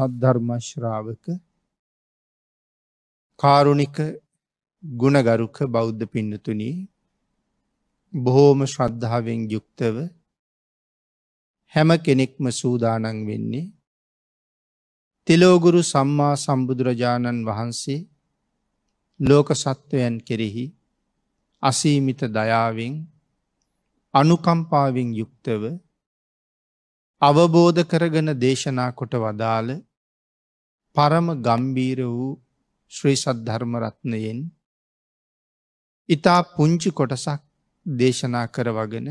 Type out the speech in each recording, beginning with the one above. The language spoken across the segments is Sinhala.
සද්ධර්මශ්‍රාවක කාරුණික ගුණගරුක බෞද්ධ පින්නතුනී බොහෝම ශ්‍රද්ධාවෙන් යුක්තව හැම කෙනෙක්ම සූදානන් වෙන්නේ තිලෝගුරු සම්මා සම්බුදුරජාණන් වහන්සේ ලෝක සත්වයන් කෙරෙහි අසීමිත දයාවෙන් අනුකම්පාවෙන් යුක්තව අවබෝධ කරගෙන දේශනා කොට වදාළ පරම ගම්බීර වූ ශ්‍රී සද්ධර්ම රත්නයෙන් ඉතා පුංචි කොටසක් දේශනා කරවගෙන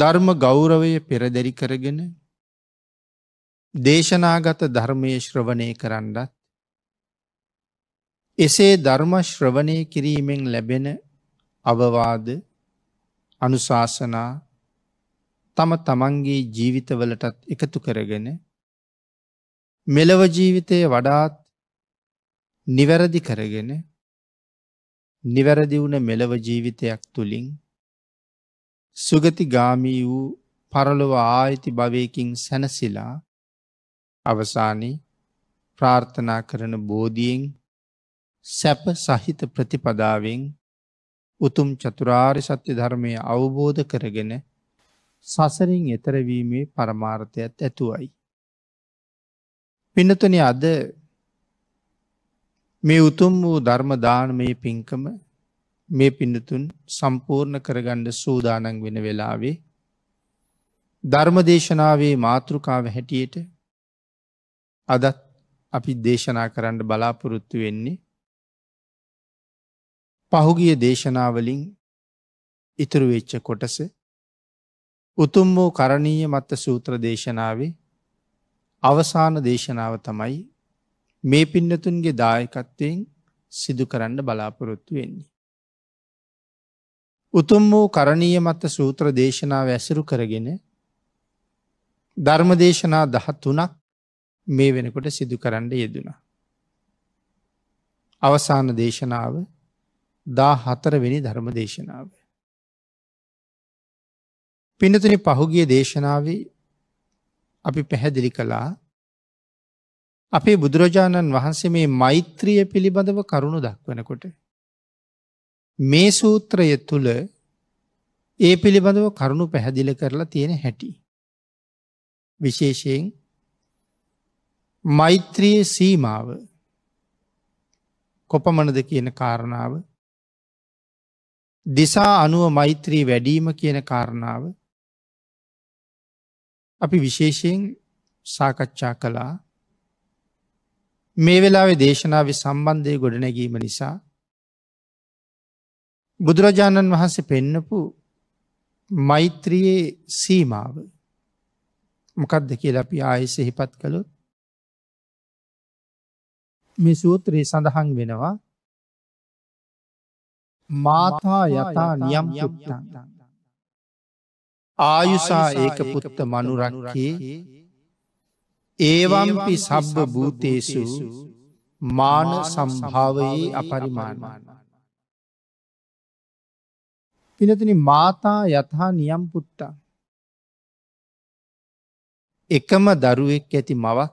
ධර්ම ගෞරවය පෙරදැරි කරගෙන දේශනාගත ධර්මය ශ්‍රවණය කරන්නත් එසේ ධර්ම ශ්‍රවණය කිරීමෙන් ලැබෙන අවවාද අනුශාසනා තම තමන්ගේ ජීවිතවලටත් එකතු කරගෙන මෙලව ජීවිතය වඩාත් නිවැරදි කරගෙන නිවැරදි වුණ මෙලව ජීවිතයක් තුළින් සුගති ගාමී වූ පරලොව ආයිති භවයකින් සැනසිලා අවසානි ප්‍රාර්ථනා කරන බෝධියෙන් සැප සහිත ප්‍රතිපදාවෙන් උතුම් චතුරාර් සත්‍ය ධර්මය අවබෝධ කරගෙන සසරින් එතරවීමේ පරමාර්ථයත් ඇතුවයි. පිනතුන අද මේ උතුම් වූ ධර්ම දානමය පින්කම මේ පිඩතුන් සම්පූර්ණ කරගණ්ඩ සූදානන් වෙන වෙලාවේ ධර්මදේශනාවේ මාතෘකාව හැටියට අදත් අපි දේශනා කරන්න බලාපොරොත්තු වෙන්නේ පහුගිය දේශනාවලින් ඉතුරු වෙච්ච කොටස උතුම් වූ කරණීය මත්ත සූත්‍ර දේශනාවේ අවසාන දේශනාව තමයි මේ පින්නතුන්ගේ දායකත්වයෙන් සිදු කරන්න බලාපොරොත්තු වෙන්නේ. උතුම් වූ කරණීය මත සූත්‍ර දේශනාව ඇසුරු කරගෙන ධර්ම දේශනා දහත් වනක් මේ වෙනකොට සිදු කරන්න යෙදුණ. අවසාන දේශනාව දා හතරවෙනි ධර්ම දේශනාව. පිනතුනි පහුගිය දේශනාවේ අපි පැහැදිලි කළා අපේ බුදුරජාණන් වහන්සේ මේ මෛත්‍රිය පිළිබඳව කරුණු දක්වනකොට. මේ සූත්‍රය තුළ ඒ පිළිබඳව කරුණු පැහැදිල කරලා තියෙන හැටි. විශේෂයෙන් මෛත්‍රිය සීමාව කොපමනද කියන කාරණාව දිසා අනුව මෛත්‍රී වැඩීම කියන කාරණාව අපි විශේෂයෙන් සාකච්ඡා කළා මේ වෙලාවේ දේශනාව සම්බන්ධය ගොඩනැගීම නිසා බුදුරජාණන් වහන්සේ පෙන්නපු මෛත්‍රයේ සීමාව මොකක්ද කියලා අපි ආයෙස හිපත් කළොත් මේ සූත්‍රයේ සඳහන් වෙනවා මාතා යතා නියම් යුක්තන් ආයුසා ඒක පුත්ත මනුරක්කේ ඒවම්පි සබ්බ භූතේසු මාන සම්භාවයේ අපරිමාණමාන. පිනතින මාතා යතහා නියම් පුත්තා. එකම දරුවෙක් ඇති මවක්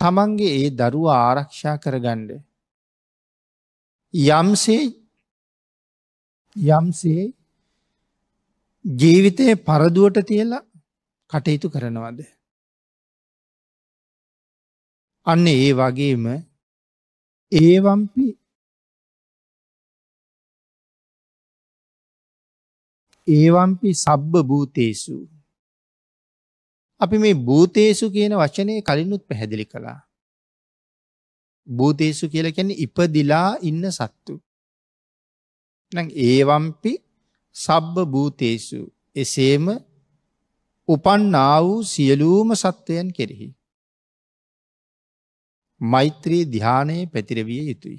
තමන්ගේ ඒ දරුව ආරක්ෂා කරගණ්ඩ. යම්සේ යම්සේ ජීවිතයේ පරදුවට තියලා කටයුතු කරනවාද. අන්න ඒ වගේම ඒවම්පි ඒවම්පි සබ්බ භූතේසු අපි මේ භූතේසු කියන වචනය කලිනුත් පැහැදිලි කළා භූතේසු කියල කියන්නේ ඉපදිලා ඉන්න සත්තු ඒවම්පි සබ්බ භූතේසු එසේම උපන්නා වූ සියලූම සත්වයන් කෙරෙහි. මෛත්‍රී දිහානයේ පැතිරවිය යුතුයි.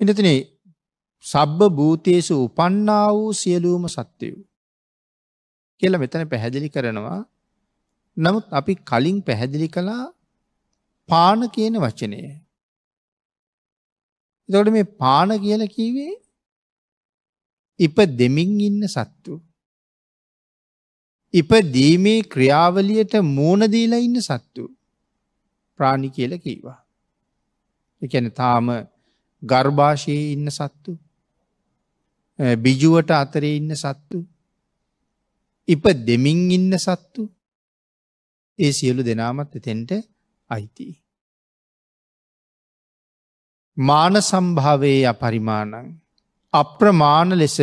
එනතින සබ්බ භූතයේසු උපන්නා වූ සියලූම සත්‍යයූ. කියල මෙතන පැහැදිලි කරනවා නමුත් අපි කලින් පැහැදිලි කළා පාන කියන වචනය එතකොට මේ පාන කියලා කිව්වේ ඉප දෙමින් ඉන්න සත්තු. ඉප දීමේ ක්‍රියාවලියට මූණ දීලා ඉන්න සත්තු. ප්‍රාණි කියල කීවා. එකැන තාම ගර්භාෂයේ ඉන්න සත්තු. බිජුවට අතරේ ඉන්න සත්තු. ඉප දෙමින් ඉන්න සත්තු. ඒ සියලු දෙනාමත් එතෙන්ට අයිතිී. මාන සම්භාවයේ අපරිමාණං. අප්‍රමාණ ලෙස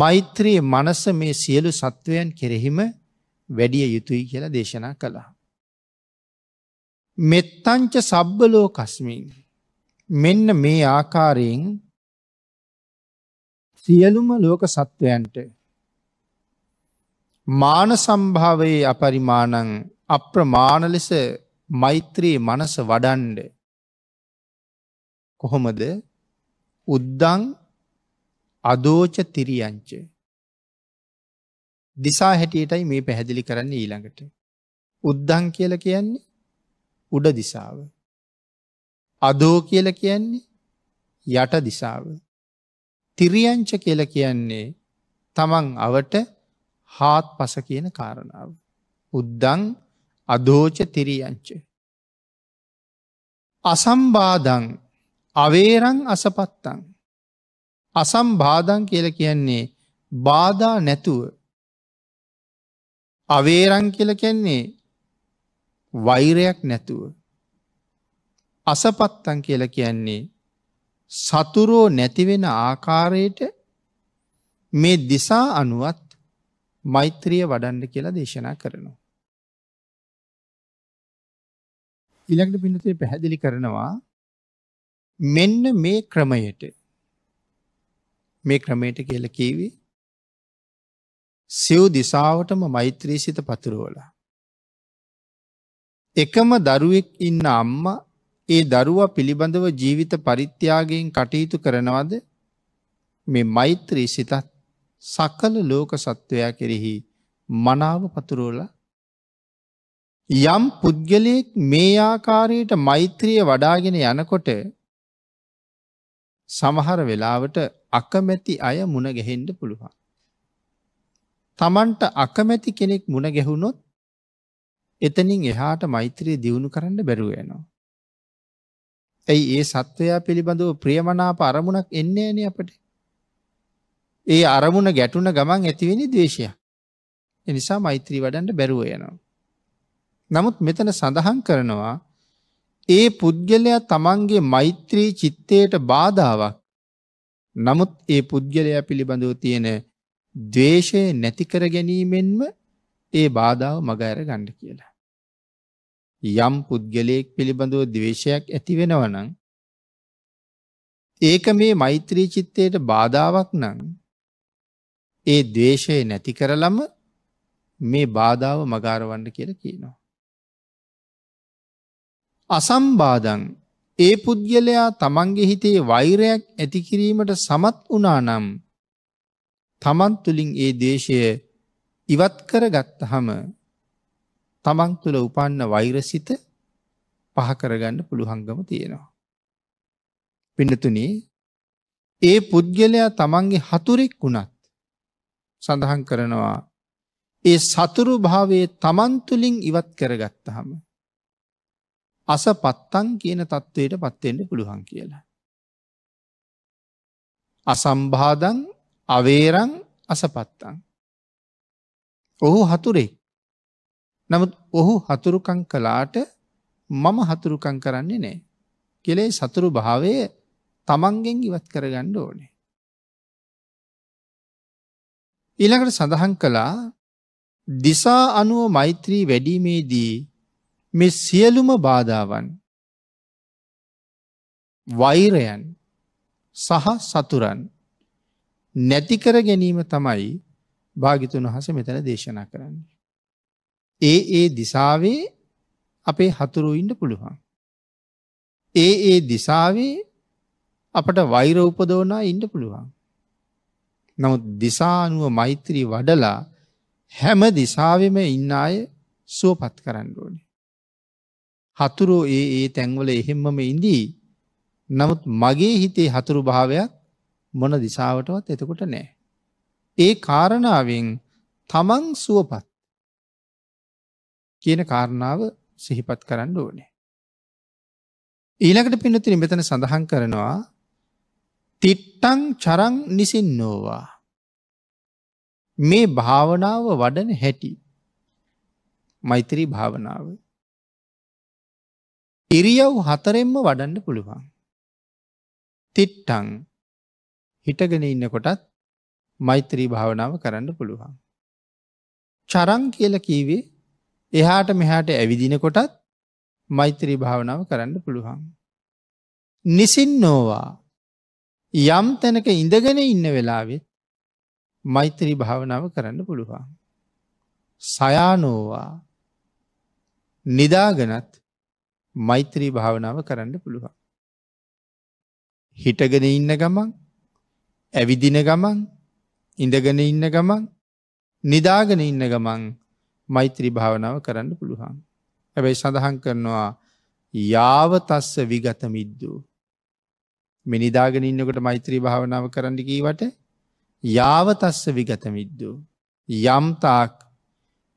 මෛත්‍රයේ මනස මේ සියලු සත්වයන් කෙරෙහිම වැඩිය යුතුයි කියලා දේශනා කළා. මෙත්තංච සබ්බලෝ කස්මින් මෙන්න මේ ආකාරයෙන් සියලුම ලෝක සත්වයන්ට මාන සම්භාවයේ අපරිමාණං අප්‍රමාණ ලෙස මෛත්‍රී මනස වඩන්ඩ කොහොමද උද්දං අදෝච තිරියංච දිසා හැටියටයි මේ පැහැදිලි කරන්න ඊළඟට උද්දං කියල කියන්නේ උඩ දිසාව අදෝ කියල කියන්නේ යට දිසාව තිරියංච කියල කියන්නේ තමන් අවට හාත් පස කියන කාරණාව උද්දං අදෝච තිරියංච අසම්බාධං අවේරං අසපත්තං. අසම් බාධන් කියල කියන්නේ බාධා නැතුව. අවේරං කියල කියන්නේ වෛරයක් නැතුව. අසපත්තන් කියල කියන්නේ සතුරෝ නැතිවෙන ආකාරයට මේ දිසා අනුවත් මෛත්‍රිය වඩන්ඩ කියලා දේශනා කරනවා. ඉළඟට පිනතේ පැහැදිලි කරනවා මෙන්න මේ ක්‍රමයට මේ ක්‍රමයට කියල කීවි සිව් දිසාවටම මෛත්‍රී සිත පතුරුවල. එකම දරුවෙක් ඉන්න අම්ම ඒ දරුවා පිළිබඳව ජීවිත පරිත්‍යාගයෙන් කටයුතු කරනවද මේ මෛත්‍රී සිතත් සකල ලෝක සත්වයා කෙරෙහි මනාව පතුරෝල යම් පුද්ගලයෙක් මේ ආකාරයට මෛත්‍රිය වඩාගෙන යනකොට සමහර වෙලාවට අකමැති අය මුණ ගැහෙන්ඩ පුළුවන්. තමන්ට අකමැති කෙනෙක් මුණ ගැහුණොත් එතනින් එහාට මෛත්‍රී දියුණු කරන්න බැරුවෙනවා. ඇයි ඒ සත්වයා පිළිබඳව ප්‍රියමනාප අරමුණක් එන්නේන අපට. ඒ අරමුණ ගැටුන ගමන් ඇතිවෙනි දේශය. එනිසා මෛත්‍රී වඩන්ට බැරුව යනවා. නමුත් මෙතන සඳහන් කරනවා ඒ පුද්ගලයා තමන්ගේ මෛත්‍රී චිත්තයට බාධාවක් නමුත් ඒ පුද්ගලයා පිළිබඳව තියෙන දවේශය නැතිකර ගැනීමෙන්ම ඒ බාධාව මගඇර ගණ්ඩ කියලා. යම් පුද්ගලයෙක් පිළිබඳව දවේශයක් ඇතිවෙනවනං ඒක මේ මෛත්‍රී චිත්තයට බාධාවක් නං ඒ දවේශය නැති කරලම මේ බාධාව මගාරවන්න කියලා කියනවා. අසම්බාධන් ඒ පුද්ගලයා තමන්ගේ හිතේ වෛරයක් ඇතිකිරීමට සමත් වනානම් තමන් තුළින් ඒ දේශය ඉවත් කර ගත්තහම තමන් තුළ උපන්න වෛරසිත පහකරගන්න පුළුහංගම තියෙනවා. පිඩතුනේ ඒ පුද්ගලයා තමන්ගේ හතුරෙක් වුණත් සඳහන් කරනවා ඒ සතුරු භාවේ තමන්තුලින් ඉවත් කරගත්තහම. අසපත්තන් කියන තත්ත්වයට පත්වෙන්ට පුළුවන් කියලා. අසම්බාදන් අවේරං අසපත්තන්. ඔහු හතුරේ. නමුත් ඔහු හතුරුකං කලාට මම හතුරුකං කරන්නේ නෑ. කෙලේ සතුරු භාවය තමන්ගෙන් ඉවත් කරගන්න ඕනේ. ඊළඟට සඳහන් කළා දිසා අනුව මෛත්‍රී වැඩීමේදී මේ සියලුම බාධාවන් වෛරයන් සහ සතුරන් නැතිකර ගැනීම තමයි භාගිතුන් වහස මෙතන දේශනා කරන්නේ. ඒ ඒ දිසාවේ අපේ හතුරු ඉන්න පුළුවන්. ඒ ඒ දිසාවේ අපට වෛර උපදෝනා ඉන්න පුළුවන්. නමුත් දිසානුව මෛත්‍රී වඩලා හැම දිසාවෙම ඉන්න අය සුවපත් කරන්න ඕනේ. හතුරෝ ඒ ඒ තැන්වල එහෙම්මම ඉඳී. නමුත් මගේ හිතේ හතුරු භාවයක් මොන දිසාවටවත් එතකොට නෑ. ඒ කාරණාවෙන් තමන් සුවපත් කියන කාරණාව සිහිපත් කරන්න ඕනේ. ඊළඟට පිනතින මෙතන සඳහන් කරනවා තිට්ටං චරං නිසින්නෝවා. මේ භාවනාව වඩන හැටි මෛත්‍රී භාවනාව. ඉරියව් හතරෙන්ම වඩන්න පුළුවන්. තිට්ටං හිටගෙන ඉන්නකොටත් මෛත්‍රී භාවනාව කරන්න පුළුවන්. චරං කියල කීවේ එහාට මෙහාට ඇවිදිනකොටත් මෛත්‍රී භාවනාව කරන්න පුළුවන්. නිසින් නෝවා යම් තැනක ඉඳගෙන ඉන්න වෙලාවෙත් මෛත්‍රී භාවනාව කරන්න පුළුවන්. සයානෝවා නිදාගනත් මෛත්‍රී භාවනාව කරන්න පුළුවන්. හිටගෙන ඉන්න ගමන් ඇවිදින ගමන් ඉඳගෙන ඉන්න ගමන් නිදාගෙන ඉන්න ගමන් මෛත්‍රී භාවනාව කරන්න පුළුවන්. ඇැබැයි සඳහන් කරනවා යාව තස්ස විගත මිද්දූ. මිනිදාගෙන ඉන්නකට මෛත්‍රී භාවනාව කරන්න කීවට යාව තස්ස විගත මිද්දූ. යම්තාක්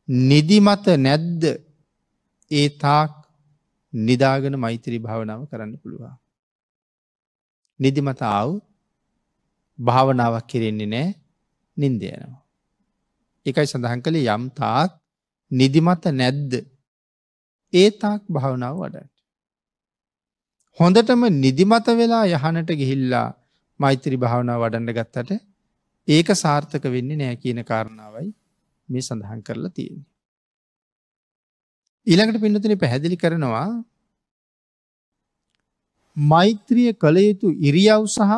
නිදිමත නැද්ද ඒ තාක් නිදාගෙන මෛත්‍රී භාවනාව කරන්න පුළුවන්. නිදිමත ආව් භාවනාවක් කෙරෙන්නේ නෑ නින්දයනවා. එකයි සඳහන් කළ යම් තාක් නිදිමත නැද්ද ඒ තාක් භාවනාව වඩට. හොඳටම නිදිමත වෙලා යහනට ගිහිල්ලා මෛත්‍රී භාවනාව වඩන්න ගත්තට ඒක සාර්ථක වෙන්නේ නෑ කියන කාරණාවයි මේ සඳහන් කරලා තියෙන. ඊළඟට පින්නතින පැහැදිලි කරනවා මෛත්‍රිය කළ යුතු ඉරියව් සහ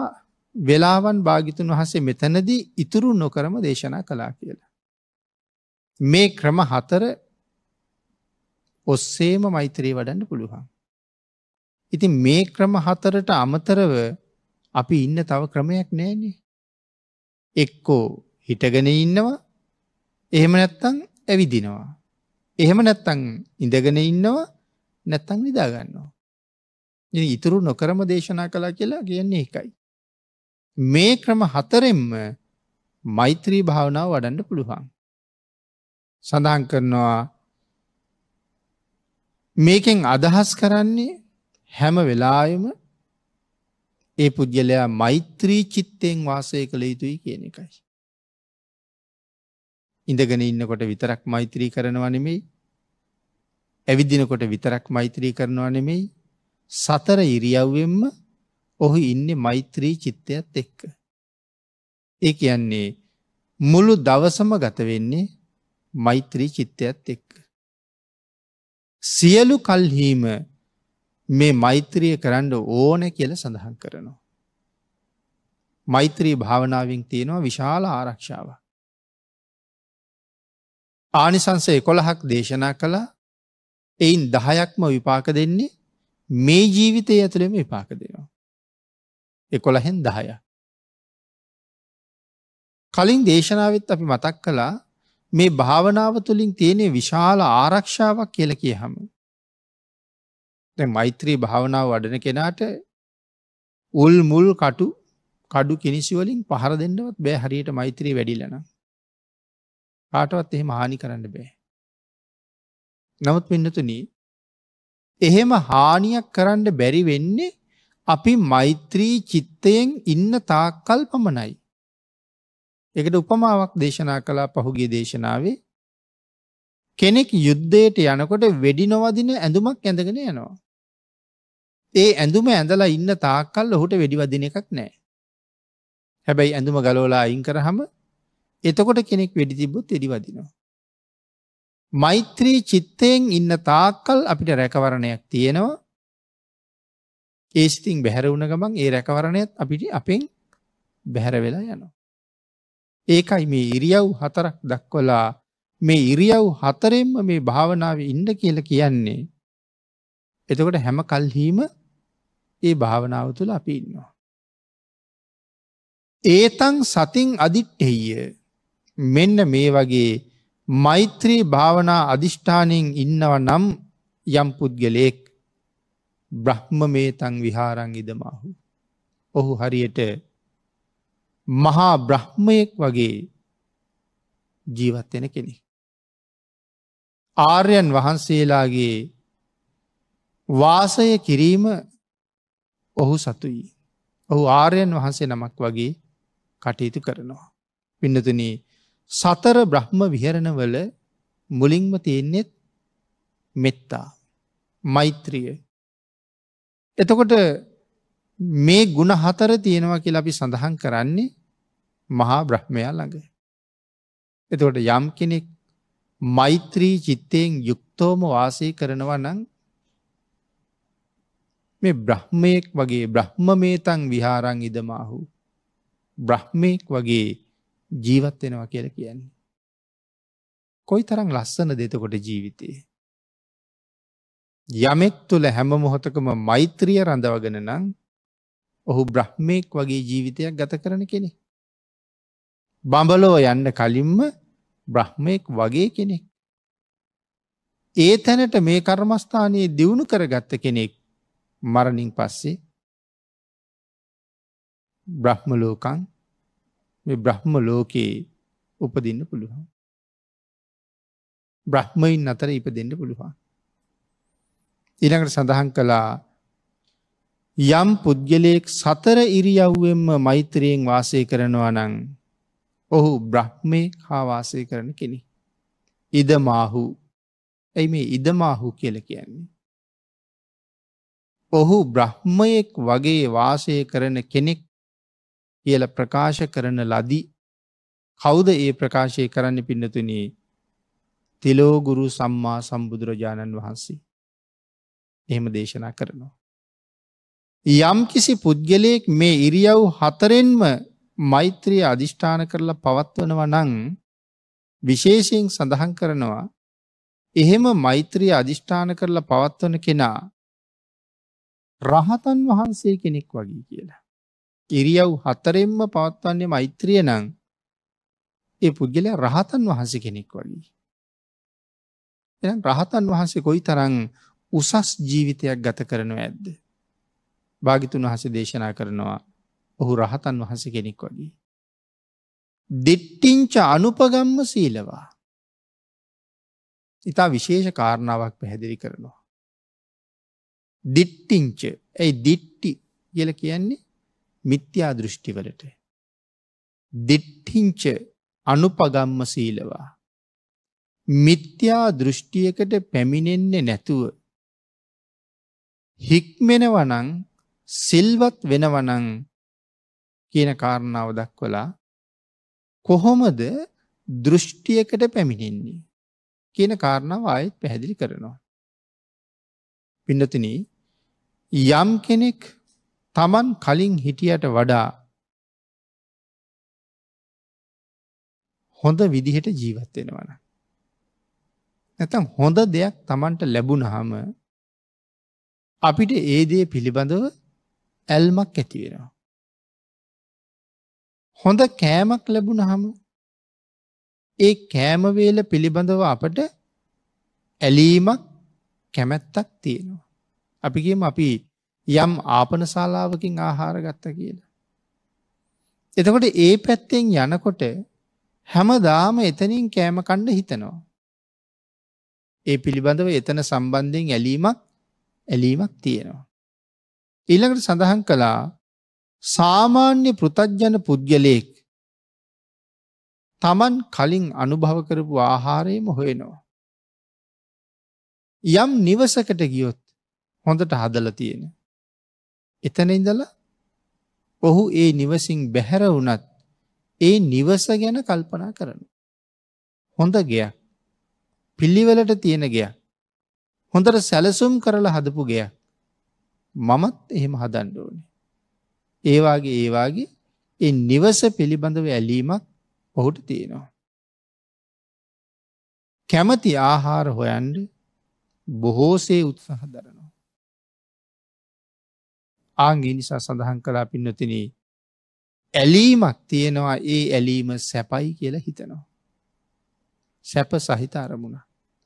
වෙලාවන් භාගිතුන් වහසේ මෙතැනදී ඉතුරු නොකරම දේශනා කලා කියලා. මේ ක්‍රම හතර ඔස්සේම මෛත්‍රී වඩන්න පුළුවන්. ඉතින් මේ ක්‍රම හතරට අමතරව අපි ඉන්න තව ක්‍රමයක් නෑනේ. එක්කෝ හිටගෙන ඉන්නවා එහෙම නැත්තං ඇවිදිනවා. එහෙම නැත්තම් ඉඳගෙන ඉන්නවා නැත්තම් නිදා ගන්නවා. ඉතින් ඊතුරු නොකරම දේශනා කළා කියලා කියන්නේ එකයි. මේ ක්‍රම හතරෙන්ම මෛත්‍රී භාවනාව වඩන්න පුළුවන්. සඳහන් කරනවා මේකෙන් අදහස් කරන්නේ හැම වෙලාවෙම ඒ පුද්ගලයා මෛත්‍රී චිත්තයෙන් වාසය කළ යුතුයි කියන එකයි. ඉඳගෙන ඉන්නකොට විතරක් මෛත්‍රී කරනවා නෙමෙයි. ඇවිදිනකොට විතරක් මෛත්‍රී කරනවා නෙමෙයි. සතර ඉරියව්වෙන්ම ඔහු ඉන්නේ මෛත්‍රී චිත්තයත් එක්ක. ඒ කියන්නේ මුළු දවසම ගත වෙන්නේ මෛත්‍රී චිත්තයත් එක්ක. සියලු කල්හීම මේ මෛත්‍රිය කරන්න ඕන කියල සඳහන් කරනවා. මෛත්‍රී භාවනාවෙන් තියෙනවා විශාල ආරක්ෂාවක්. ආනිසංස එකොළහක් දේශනා කළා එයින් දහයක්ම විපාක දෙන්නේ මේ ජීවිතය ඇතුළෙම විපාක දෙනවා. එකොළහෙන් දහය. කලින් දේශනාවත් අපි මතක් කළා මේ භාවනාව තුළින් තියෙනේ විශාල ආරක්ෂාවක් කියල කිය හම. මෛත්‍රී භාවනාව වඩන කෙනාට උල් මුල් කටු කඩු කිනිසිවලින් පහර දෙන්නවත් බෑ හරියට මෛත්‍රී වැඩිලනම්. කාටවත් එහෙම හානි කරන්න බෑ. නමුත් පින්නතුන එහෙම හානියක් කරන්න බැරි වෙන්නේ අපි මෛත්‍රී චිත්තයෙන් ඉන්න තාක්කල් පමණයි. එකට උපමාවක් දේශනා කලා පහුගේ දේශනාවේ කෙනෙක් යුද්ධයට යනකොට වෙඩි නොවදින ඇඳුමක් ඇඳගෙන යනවා. ඒ ඇඳුම ඇඳලා ඉන්න තාක්කල් ඔහුට වෙඩිවදින එකක් නෑ. හැබැයි ඇඳුම ගලෝලා අයින් කරහම එතකොට කෙනෙක් වෙඩි තිබ්බොත් එඩි වදිනවා. මෛත්‍රී චිත්තයෙන් ඉන්න තාක්කල් අපිට රැකවරණයක් තියෙනවා. ඒසිතින් බැහැර වුණ ගමන් ඒ රැකවරණයත් අපිට අපෙන් බැහැර වෙලා යනවා. ඒකයි මේ ඉරියව් හතරක් දක්වලා මේ ඉරියව් හතරෙන්ම මේ භාවනාව ඉන්ඩ කියල කියන්නේ. එතකොට හැම කල්හීම ඒ භාවනාව තුළ අපි ඉන්නවා. ඒතන් සතින් අදිට්ටෙය මෙන්න මේ වගේ මෛත්‍රී භාවනා අධිෂ්ඨානයෙන් ඉන්නව නම් යම් පුද්ගලයෙක් බ්‍රහ්ම මේ තං විහාරං ඉදමහු. ඔහු හරියට මහා බ්‍රහ්මයෙක් වගේ ජීවත්වෙන කෙනෙ. ආර්යන් වහන්සේලාගේ වාසය කිරීම ඔහු සතුයි. ඔහු ආර්යන් වහන්සේ නමක් වගේ කටයුතු කරනවා. පින්නතුනී සතර බ්‍රහ්ම විහරණවල මුලින්ම තියෙන්නෙත් මෙත්තා මෛත්‍රිය එතකොට මේ ගුණ හතර තියෙනවා කියලා අපි සඳහන් කරන්නේ මහා බ්‍රහ්මයා ළඟ. එතකොට යම් කෙනෙක් මෛත්‍රී චිත්තයෙන් යුක්තෝම වාසය කරනවා නම් මේ බ්‍රහ්මයෙක් වගේ බ්‍රහ්ම මේතන් විහාරං ඉදමාහු. බ්‍රහ්මයෙක් වගේ ජීවත් වෙනවා කියලා කියන්නේ. කොයි තරම් ලස්සනද එතකොට ජීවිතේ. යමෙක් තුළ හැම මොහොතකම මෛත්‍රිය රඳවගෙන නම් ඔහු බ්‍රහ්මයෙක් වගේ ජීවිතයක් ගත කරන කෙනෙ. බඹලෝ යන්න කලින්ම බ්‍රහ්මයෙක් වගේ කෙනෙක්. ඒ තැනට මේ කර්මස්ථානයේ දියුණු කරගත්ත කෙනෙක් මරණින් පස්සේ බ්‍රහ්ම ලෝකන් මේ බ්‍රහ්ම ලෝකයේ උපදින්න පුළුවන්. බ්‍රහ්මයින් අතර ඉප දෙන්න පුළුවන්. ඉළඟට සඳහන් කළා යම් පුද්ගලයෙක් සතර ඉරියව්වෙන්ම මෛත්‍රයෙන් වාසය කරනවා නං ඔහු බ්‍රහ්මය කාවාසය කරන කෙනෙ. ඉදමාහු ඇයි මේ ඉදමාහු කියල කියන්නේ. ඔහු බ්‍රහ්මයෙක් වගේ වාසය කරන කෙනෙක් කියල ප්‍රකාශ කරන ලදී කවුද ඒ ප්‍රකාශය කරන්න පින්නතුනේ තිලෝගුරු සම්මා සම්බුදුරජාණන් වහන්සේ. එහෙම දේශනා කරනවා. යම් කිසි පුද්ගලයෙක් මේ ඉරියව් හතරෙන්ම මෛත්‍රිය අධිෂ්ඨාන කරලා පවත්වනව නං විශේෂයෙන් සඳහන් කරනවා එහෙම මෛත්‍රිය අධිෂ්ඨාන කරලා පවත්වන කෙනා රහතන් වහන්සේ කෙනෙක් වගේ කියලා. ඉරියව් හතරෙන්ම පවත්වන්නේ මෛත්‍රිය නම් ඒ පුද්ගලයා රහතන් වහන්සේ කෙනෙක් වගේ. එහෙනම් රහතන් වහන්සේ කොයිතරම් උසස් ජීවිතයක් ගත කරනව ඇද්ද? භාගිතුන් වහන්සේ දේශනා කරනවා ඔහු රහතන් වහන්සේ කෙනෙක් වගේ. දිට්ටිංච අනුපගම්ම සීලවා. ඉතා විශේෂ කාරණාවක් පැහැදිලි කරනවා. දිට්ටිංච ඇයි දිට්ටි කියල කියන්නේ මිත්‍යා දෘෂ්ටිවලට. දිට්ඨිංච අනුපගම්ම සීලවා. මිත්‍යා දෘෂ්ටියකට පැමිණෙන්නේ නැතුව. හික්මෙනවනං සිල්වත් වෙනවනං කියන කාරණාව දක්වලා කොහොමද දෘෂ්ටියකට පැමිණෙන්නේ කියන කාරණාව ආයෙත් පැහැදිලි කරනවා. පින්නතින යම් කෙනෙක් තමන් කලින් හිටියට වඩා හොඳ විදිහට ජීවත් වෙනවන. නැතම් හොඳ දෙයක් තමන්ට ලැබුණහම අපිට ඒ දේ පිළිබඳව ඇල්මක් ඇතිවෙනවා. හොඳ කෑමක් ලැබුණහම ඒ කෑමවේල පිළිබඳව අපට ඇලීමක් කැමැත්තක් තියෙනවා. අපිගේම අපි යම් ආපන ශාලාවකින් ආහාර ගත්ත කියලා. එතකොට ඒ පැත්තෙන් යනකොට හැමදාම එතනින් කෑම කණ්ඩ හිතනවා. ඒ පිළිබඳව එතන සම්බන්ධයෙන් ඇලීමක් ඇලීමක් තියෙනවා. ඊළඟට සඳහන් කළා සාමාන්‍ය පෘතජ්ජන පුද්ගලයෙක් තමන් කලින් අනුභව කරපු ආහාරයම හොයනවා. යම් නිවසකට ගියොත් හොඳට හදල තියෙන. එතන ඉඳලා ඔහු ඒ නිවසින් බැහැර වුණත් ඒ නිවස ගැන කල්පනා කරන. හොඳ ගයක්. පිළිවෙලට තියෙන ගයක්. හොඳට සැලසුම් කරලා හදපු ගයක්. මමත් එහෙම හදන්න ඕනේ. ඒ වාගේ ඒ වාගේ ඒ නිවස පිළිබඳව ඇලීමක් ඔහුට තියෙනවා. කැමති ආහාර හොයන්ඩ බොහෝසේ උත්සහ දරන. ආගේ නිසා සඳහන් කලා පින්නතිනී ඇලීමක් තියෙනවා ඒ ඇලීම සැපයි කියලා හිතනවා. සැප සහිත අරමුණ.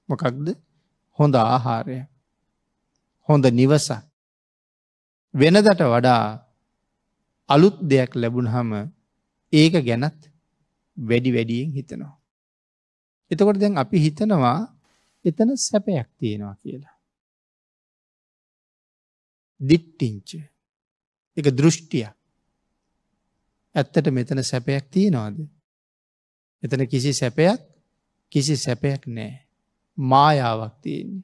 මොකක්ද හොඳ ආහාරය. හොඳ නිවස. වෙනදට වඩා අලුත් දෙයක් ලැබුණහම ඒක ගැනත් වැඩි වැඩියෙන් හිතනවා. එතකොට දැන් අපි හිතනවා එතන සැපයක් තියෙනවා කියලා. දිට්ටිංචේ එක දෘෂ්ටිය ඇත්තට මෙතන සැපයක් තියෙනවාද එතන කිසි සැපයක් කිසි සැපයක් නෑ මායාවක් තියෙන්නේ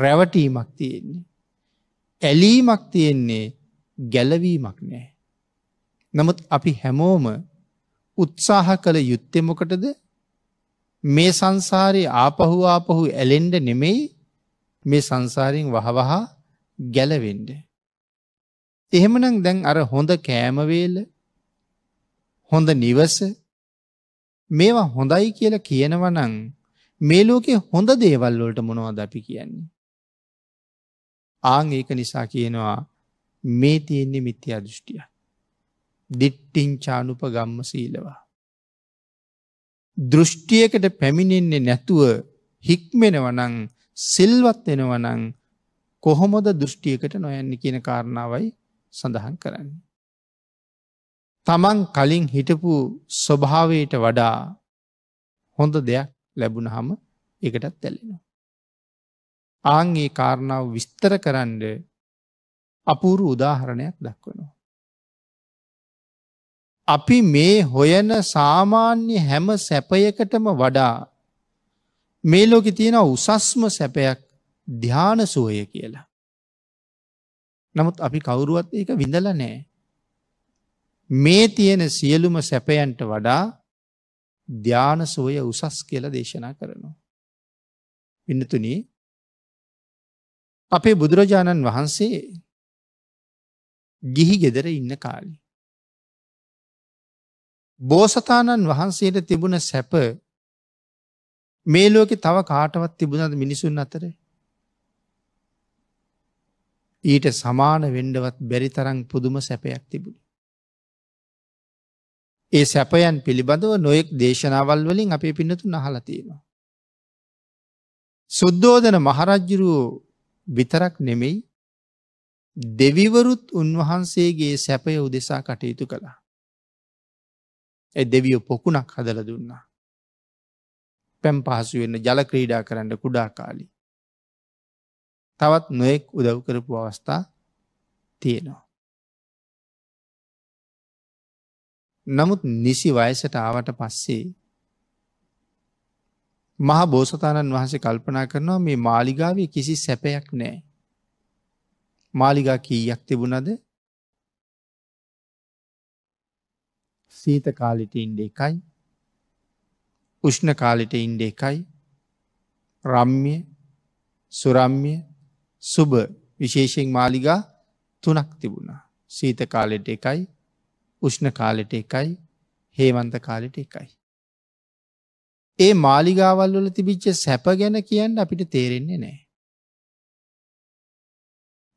රැවටීමක් තියෙන්නේ ඇලීමක් තියෙන්නේ ගැලවීමක් නෑ නමුත් අපි හැමෝම උත්සාහ කළ යුත්තෙමොකටද මේ සංසාරය ආපහු ආපහු ඇලෙන්ඩ නෙමෙයි මේ සංසාරයෙන් වහවහා ගැලවෙන්ඩ එහෙමනම් දැන් අර හොඳ කෑමවේල හොඳ නිවස මේවා හොඳයි කියලා කියනවනං මේ ලෝකේ හොඳ දේවල් වලට මොනවද අපි කියන්නේ. ආං ඒක නිසා කියනවා මේ තියෙන්නේ මිත්‍යා දෘෂ්ටිය. දිට්ටිංචානුප ගම්ම සීලවා. දෘෂ්ටියකට පැමිණෙන්නේ නැතුව හික්මෙනවනං සිල්වත් වෙනවනං කොහොමොද දෘෂ්ටියකට නොයන්න කියන කාරණාවයි සඳහන් කරන්න. තමන් කලින් හිටපු ස්වභාවයට වඩා හොඳ දෙයක් ලැබුණ හම එකටත් තැලෙනවා. ආංගේ කාරණාව විස්තර කරන්න අපූරු උදාහරණයක් දක්වනවා. අපි මේ හොයන සාමාන්‍ය හැම සැපයකටම වඩා මේ ලෝකෙ තියෙන උසස්ම සැපයක් ධ්‍යාන සුවය කියලා. නමුත් අපි කවුරුවත් ඒක විඳල නෑ. මේ තියෙන සියලුම සැපයන්ට වඩා ධ්‍යාන සෝය උසස් කියල දේශනා කරනවා. පින්නතුන අපේ බුදුරජාණන් වහන්සේ ගිහි ගෙදර ඉන්න කාලි. බෝසතාණන් වහන්සේට තිබුණ සැප මේ ලෝකෙ තව කාටවත් තිබුණද මිනිසුන් අතරේ ඊට සමාන වෙන්ඩවත් බැරිතරං පුදුම සැපයක් තිබුණි. ඒ සැපයන් පිළිබඳව නොයෙක් දේශනාවල් වලින් අපේ පින්නතු නහලතියෙනවා. සුද්දෝදන මහරජ්ජුරුවෝ විතරක් නෙමෙයි දෙවිවරුත් උන්වහන්සේගේ සැපය උදෙසා කටයුතු කළා. ඇ දෙවියෝ පොකුණක් හදල දුන්නා. පැම් පහසුවෙන්න ජලක්‍රීඩා කරන්න කුඩා කාලි. තවත් නොයෙක් උදව් කරපු අවස්ථා තියෙනවා. නමුත් නිසි වයසට ආවට පස්සේ මහා බෝසතාණන් වහන්සේ කල්පනා කරනවා මේ මාලිගාවේ කිසි සැපයක් නෑ. මාලිගා කීයක් තිබුණද සීත කාලිට ඉන්ඩ එකයි උෂ්ණ කාලිට ඉන්ඩ එකයි රම්ය සුරම්ය සුබ විශේෂයෙන් මාලිගා තුනක් තිබුණා. සීත කාලෙට එකයි උෂ්ණ කාලෙට එකයි හේවන්ත කාලෙට එකයි. ඒ මාලිගාවල් වල තිබිච්ච සැප ගැන කියන්න අපිට තේරෙන්නේ නෑ.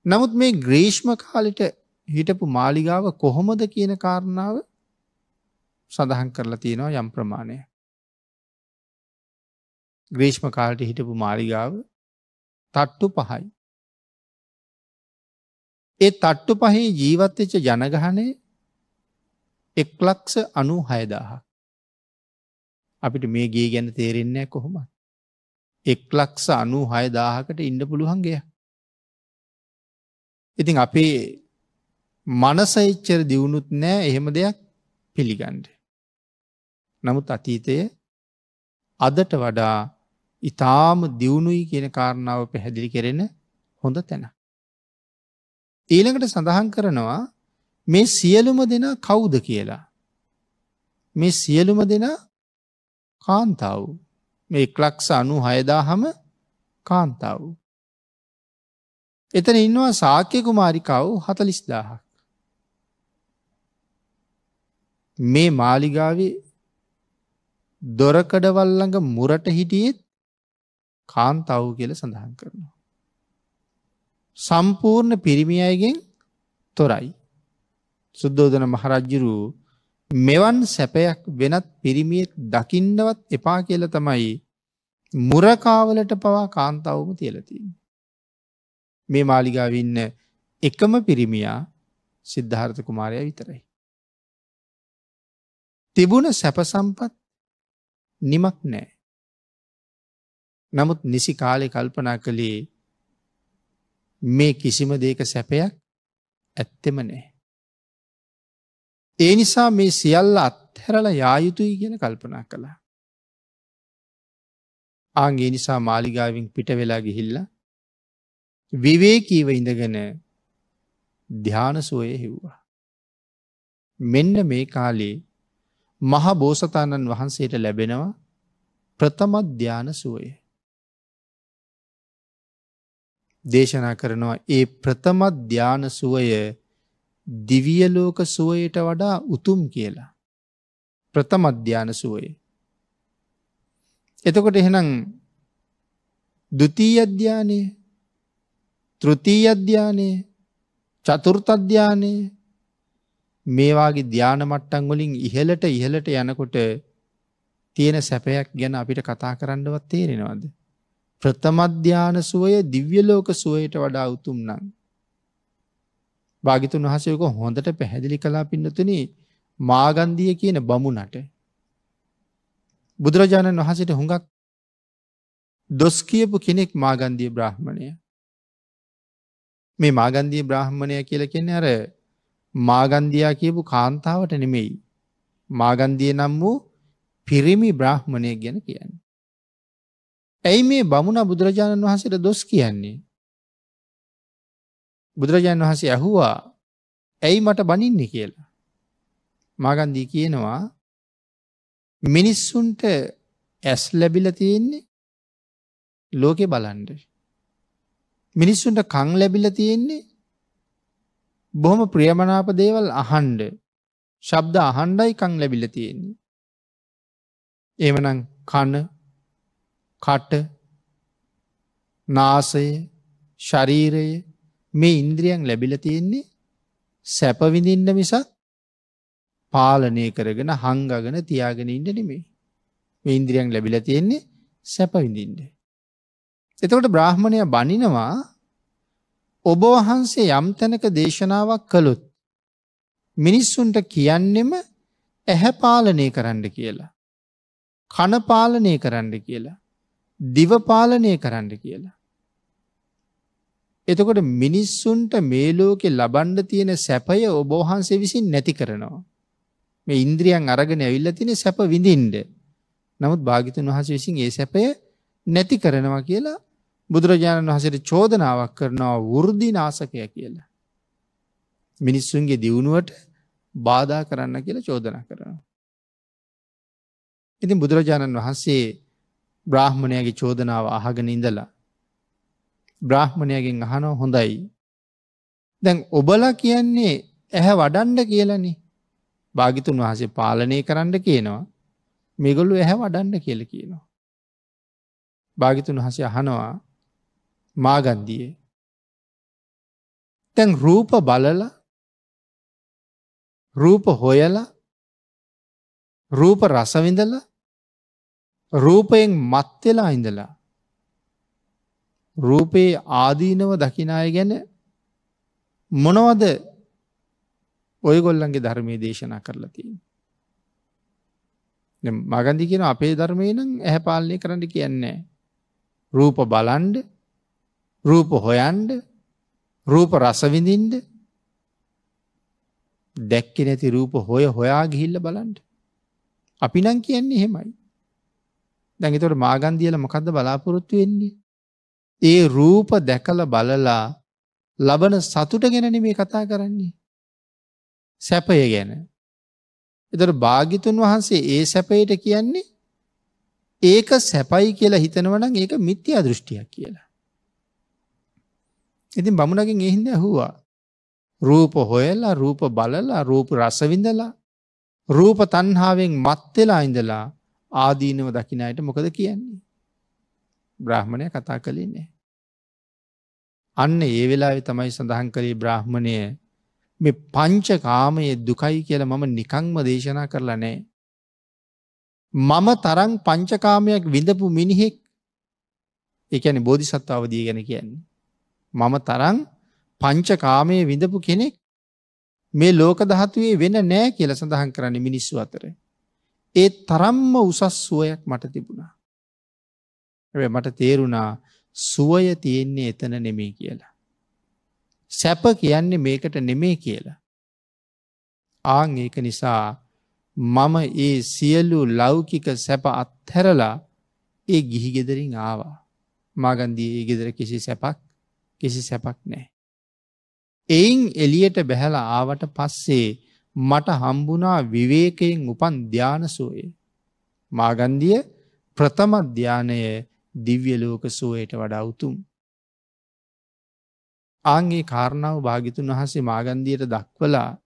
නමුත් මේ ග්‍රීෂ්ම කාලෙට හිටපු මාලිගාව කොහොමද කියන කාරණාව සඳහන් කරලා තියෙනවා යම් ප්‍රමාණය. ග්‍රේෂ්ම කාලට හිටපු මාලිගාව තට්ටු පහයි. ඒ තට්ටු පහේ ජීවත්වෙච්ච ජනගහනය එක්ලක්ෂ අනු හයදාහ. අපිට මේ ගේ ගැන තේරෙන්නේ කොහොම. එක්ලක්ෂ අනු හයදාහකට ඉන්න පුළුවන්ගේ. ඉතින් අපේ මනසයිච්චර දියුණුත් නෑ එහෙම දෙයක් පිළිගන්ඩ. නමුත් අතීතය අදට වඩා ඉතාම දියුණුයි කියන කාරණාව පැහැදිලි කෙරෙන හොඳ තැන. ඊළඟට සඳහන් කරනවා මේ සියලුම දෙන කවුද කියලා. මේ සියලුම දෙන කාන්තාව. මේ ක්ලක්ස අනු හයදාහම කාන්තාව. එතන ඉන්නවා සාක්‍ය කුමාරිකාව හතලිස්දාහක්. මේ මාලිගාවේ දොරකඩවල්ලඟ මුරට හිටියත් කාන්තාව කියල සඳහන් කරනවා. සම්පූර්ණ පිරිමි අයගෙන් තොරයි. සුද්දෝදන මහරජ්ජිරු මෙවන් සැපයක් වෙනත් පිරිමියෙක් දකින්නවත් එපා කියල තමයි මුරකාවලට පවා කාන්තාවම තියලතින්. මේ මාලිගාවන්න එකම පිරිමියා සිද්ධාර්ථ කුමාරය විතරයි. තිබුණ සැපසම්පත් නිමක් නෑ. නමුත් නිසි කාලෙ කල්පනා කළේ මේ කිසිම දෙයක සැපයක් ඇත්තෙම නැහැ. ඒ නිසා මේ සියල්ල අත්හැරලා යා යුතුයි කියන කල්පනා කළා. ආන්ගේ නිසා මාලිගාවෙන් පිට වෙලා ගිහිල්ලා විවේකීව ඉඳගෙන ධ්‍යාන සෝය හිව්වා. මෙන්න මේ කාලේ මහ බෝසතාණන් වහන්සේට ලැබෙනවා ප්‍රථම ධ්‍යාන සුවය. දේශනා කරනවා ඒ ප්‍රථම ධාන සුවය දිවිය ලෝක සුවයට වඩා උතුම් කියලා. ප්‍රථම ධාන සුවය. එතකොට එහෙනම් ဒုတိ ය ධානය, තෘතිය ධානය, චතුර්ථ ධානය මේ වාගේ ධාන මට්ටම් වලින් ඉහළට ඉහළට යනකොට තියෙන සැපයක් ගැන අපිට කතා කරන්නවත් තේරෙනවද? ප්‍රථම ධාන සුවය දිව්‍ය ලෝක සුවයට වඩා උතුම් නම් භාගිතුන් වහසයක හොඳට පැහැදිලි කලා පින්නතුන මාගන්දිය කියන බමුණට බුදුරජාණන් වහසට හුඟක් දොස් කියපු කෙනෙක් මාගන්දිය බ්‍රහ්මණය මේ මාගන්දිය බ්‍රහ්මණය කියල කෙන අර මාගන්දයා කියපු කාන්තාවට නෙමෙයි මාගන්දිය නම් වූ පිරිමි බ්‍රහ්මණය ගැන කියන්න ඇයි මේ බමුණ බුදුරජාණන් වහන්සේට දොස් කියන්නේ. බුදුරජාණන් වහන්සේ ඇහුවා ඇයි මට බනින්නේ කියලා. මාගන්දී කියනවා මිනිස්සුන්ට ඇස් ලැබිල තියෙන්නේ ලෝකෙ බලන්ඩ. මිනිස්සුන්ට කං ලැබිල තියෙන්නේ බොහොම ප්‍රියමනාප දේවල් අහන්ඩ ශබ්ද අහන්ඩයි කං ලැබිල තියෙන්නේ. එමනම් කන කට නාසය ශරීරය මේ ඉන්ද්‍රියන් ලැබිල තියෙන්නේ සැපවිඳින්න මිසක් පාලනය කරගෙන හංගගෙන තියාගෙන ඉන්න නෙමේ මේ ඉන්ද්‍රියන් ලැබිල තියෙන්නේ සැපවිඳින්ට. එතකොට බ්‍රාහ්මණය බනිනවා ඔබ වහන්සේ යම් තැනක දේශනාවක් කළොත් මිනිස්සුන්ට කියන්නෙම ඇහැ පාලනය කරන්න කියලා. කන පාලනය කරන්න කියලා. දිවපාලනය කරන්න කියලා. එතකොට මිනිස්සුන්ට මේ ලෝකෙ ලබන්ඩ තියෙන සැපය ඔබෝහන්සේ විසින් නැති කරනවා. මේ ඉන්ද්‍රියන් අරගෙන ඇවිල්ල තින සැප විඳින්ඩ. නමුත් භාගිතන් වහස විසින් ඒ සැපය නැති කරනවා කියලා බුදුරජාණන් වහසට චෝදනාවක් කරනවා වෘද්ධි නාසකය කියලා. මිනිස්සුන්ගේ දියුණුවට බාධා කරන්න කියලා චෝදනා කරනවා. ඉතින් බුදුරජාණන් වහන්සේ බ්‍රාහ්මණයගේ චෝදනාව අහගෙන ඉඳලා. බ්‍රාහ්මණයගෙන් අහනෝ හොඳයි. දැන් ඔබල කියන්නේ ඇහැ වඩන්ඩ කියලනි භාගිතුන් වහසේ පාලනය කරන්න කියනවා මේගොල්ලු ඇහැ වඩන්ඩ කියල කියනවා. භාගිතුන් හසේ අහනවා මාගන්දියේ. තැන් රූප බලල රූප හොයල රූප රසවිඳලා රූපයෙන් මත් වෙලා ඉඳලා රූපේ ආදීනව දකින අය ගැන මොනවද ඔයගොල්ලන්ගේ ධර්මයේ දේශනා කරලා තියෙන්නේ. මගන්දි කියන අපේ ධර්මයේ නම් ඇහැ පාලනය කරන්න කියන්නේ. රූප බලන්ඩ රූප හොයන්ඩ රූප රසවිඳින්ඩ දැක්කෙ නැති රූප හොය හොයා ගිහිල්ල බලන්ඩ. අපි නම් කියන්නේ හෙමයි. දැන් එතට මාගන්දියල මොකක්ද බලාපොරොත්තු වෙන්නේ. ඒ රූප දැකල බලලා ලබන සතුට ගැනන මේ කතා කරන්නේ. සැපය ගැන. එතට භාගිතුන් වහන්සේ ඒ සැපයට කියන්නේ ඒක සැපයි කියලා හිතනවනම් ඒක මිත්‍යා දෘෂ්ටියක් කියලා. ඉතින් බමුණගින් එහින්ද ඇහුවා. රූප හොයලා රූප බලලා රූප රසවිඳලා රූප තන්හාාවෙන් මත්වෙලා ඉඳලා ආදීනව දකිනයට මොකද කියන්නේ. බ්‍රහ්මණය කතා කළේ නෑ. අන්න ඒ වෙලා තමයි සඳහන් කළේ බ්‍රහ්මණය මේ පංච කාමයේ දුකයි කියලා මම නිකංම දේශනා කරලා නෑ. මම තරං පංචකාමයක් විඳපු මිනිහෙක් එකන බෝධිසත්ව අවදී ගැන කියන්නේ. මම තරං පංචකාමය විඳපු කෙනෙක් මේ ලෝක දහතුවේ වෙන නෑ කියල සඳහන් කරන්න මිනිස්සු අතර. ඒ තරම්ම උසස් සුවයක් මට තිබුණා. ඇ මට තේරුණා සුවය තියෙන්නේ එතන නෙමේ කියලා. සැප කියන්නේ මේකට නෙමේ කියලා. ආං ඒක නිසා මම ඒ සියලු ලෞකික සැප අත්හැරලා ඒ ගිහිගෙදරින් ආවා. මාගන්දී ඒ ගෙදර කිසි සැපක් කිසි සැපක් නෑ. එයින් එලියට බැහැල ආවට පස්සේ මට හම්බුණා විවේකයෙන් උපන් ධානසෝය. මාගන්දිය ප්‍රථම ධානය දිව්‍ය ලෝක සෝයට වඩා උතුම්. ආන්ගේ කාරණාව භාගිතුන් වහසේ මාගන්දියට දක්වලා